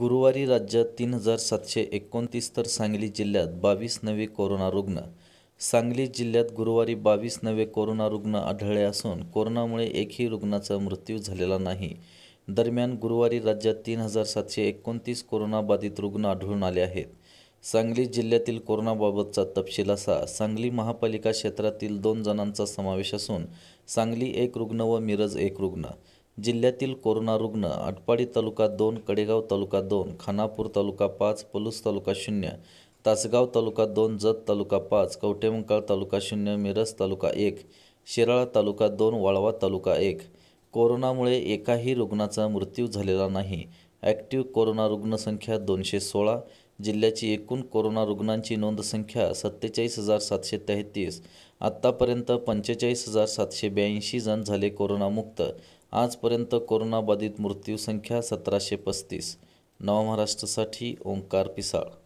गुरुवारी राज्यात तीन हजार सातशे एकोणतीस तर सांगली जिल्ह्यात बावीस नवे कोरोना रुग्ण सांगली जिल्ह्यात गुरुवारी बावीस नवे कोरोना रुग्ण आढळले असून कोरोनामुळे एकही रुग्णाचा मृत्यू झालेला नाही दरम्यान गुरुवारी राज्यात तीन हजार सातशे एकोणतीस कोरोनाबाधित रुग्ण आढळून आले आहेत सांगली जिल्ह्यातील कोरोनाबाबतचा तपशील असा सांगली महापालिका क्षेत्रातील दोन जणांचा समावेश असून सांगली एक रुग्ण व मिरज एक रुग्ण जिल्ह्यातील कोरोना रुग्ण आटपाडी तालुका दोन कडेगाव तालुका दोन खानापूर तालुका पाच पलूस तालुका शून्य तासगाव तालुका दोन जत तालुका पाच कवटेमंकाळ तालुका शून्य मिरज तालुका एक शिराळा तालुका दोन वाळवा तालुका एक कोरोनामुळे एकाही रुग्णाचा मृत्यू झालेला नाही ॲक्टिव्ह कोरोना रुग्णसंख्या दोनशे सोळा जिल्ह्याची एकूण कोरोना रुग्णांची नोंद संख्या सत्तेचाळीस हजार सातशे तेहतीस आत्तापर्यंत पंचेचाळीस हजार सातशे ब्याऐंशी जण झाले कोरोनामुक्त आजपर्यंत कोरोनाबाधित मृत्यू संख्या सतराशे पस्तीस नवमहाराष्ट्रासाठी ओंकार पिसाळ